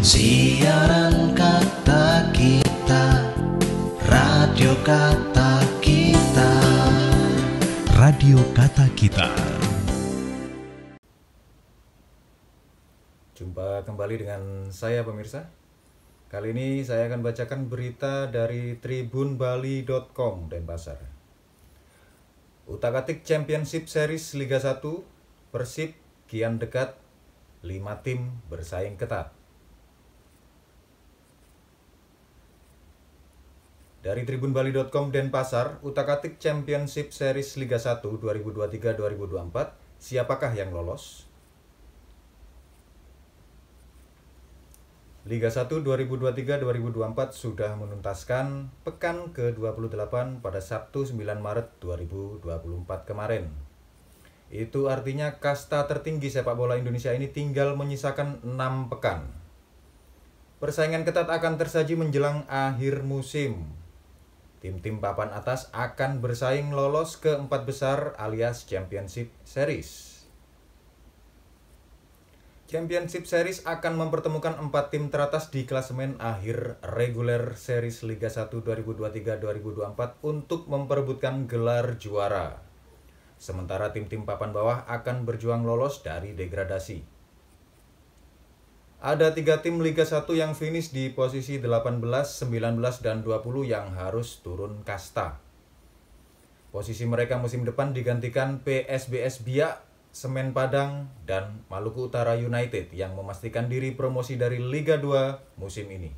Siaran kata kita Radio kata kita Radio kata kita Jumpa kembali dengan saya pemirsa Kali ini saya akan bacakan berita dari tribunbali.com dan pasar. Utakatik Championship Series Liga 1 Persib kian dekat 5 tim bersaing ketat Dari tribunbali.com Denpasar, Utakatik Championship Series Liga 1 2023-2024, siapakah yang lolos? Liga 1 2023-2024 sudah menuntaskan pekan ke-28 pada Sabtu 9 Maret 2024 kemarin. Itu artinya kasta tertinggi sepak bola Indonesia ini tinggal menyisakan 6 pekan. Persaingan ketat akan tersaji menjelang akhir musim Tim-tim papan atas akan bersaing lolos ke empat besar alias Championship Series. Championship Series akan mempertemukan empat tim teratas di klasemen akhir reguler Series Liga 1 2023-2024 untuk memperebutkan gelar juara. Sementara tim-tim papan bawah akan berjuang lolos dari degradasi. Ada tiga tim Liga 1 yang finish di posisi 18, 19, dan 20 yang harus turun kasta. Posisi mereka musim depan digantikan PSBS Biak, Semen Padang, dan Maluku Utara United yang memastikan diri promosi dari Liga 2 musim ini.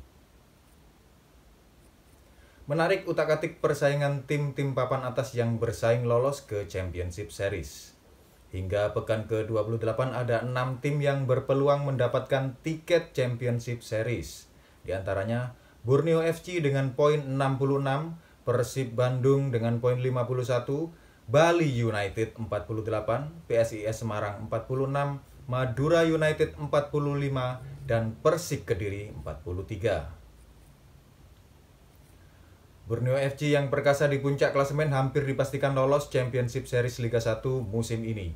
Menarik utak-atik persaingan tim-tim papan atas yang bersaing lolos ke Championship Series. Hingga pekan ke-28 ada 6 tim yang berpeluang mendapatkan tiket Championship Series. Di antaranya Borneo FC dengan poin 66, Persib Bandung dengan poin 51, Bali United 48, PSIS Semarang 46, Madura United 45, dan Persik Kediri 43. Borneo FC yang perkasa di puncak klasemen hampir dipastikan lolos Championship Series Liga 1 musim ini.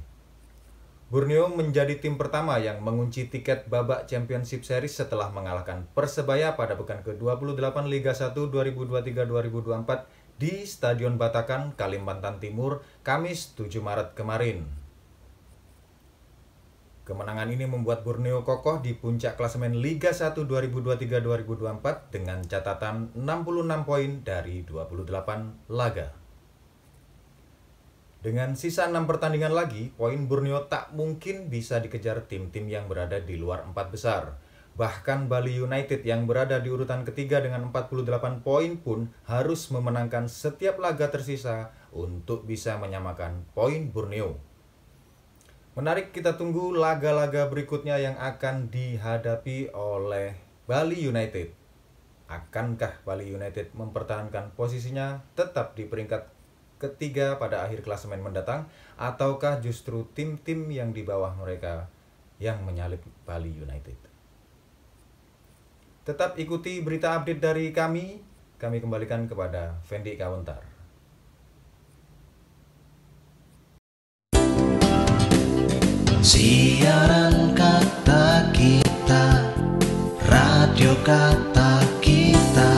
Borneo menjadi tim pertama yang mengunci tiket babak Championship Series setelah mengalahkan Persebaya pada pekan ke-28 Liga 1 2023-2024 di Stadion Batakan, Kalimantan Timur, Kamis 7 Maret kemarin. Kemenangan ini membuat Borneo kokoh di puncak klasemen Liga 1 2023-2024 dengan catatan 66 poin dari 28 laga. Dengan sisa 6 pertandingan lagi, poin Borneo tak mungkin bisa dikejar tim-tim yang berada di luar 4 besar. Bahkan Bali United yang berada di urutan ketiga dengan 48 poin pun harus memenangkan setiap laga tersisa untuk bisa menyamakan poin Borneo. Menarik kita tunggu laga-laga berikutnya yang akan dihadapi oleh Bali United. Akankah Bali United mempertahankan posisinya tetap di peringkat ketiga pada akhir klasemen mendatang ataukah justru tim-tim yang di bawah mereka yang menyalip Bali United? Tetap ikuti berita update dari kami. Kami kembalikan kepada Fendi Kawentar. Siaran kata kita Radio kata kita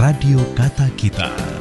Radio kata kita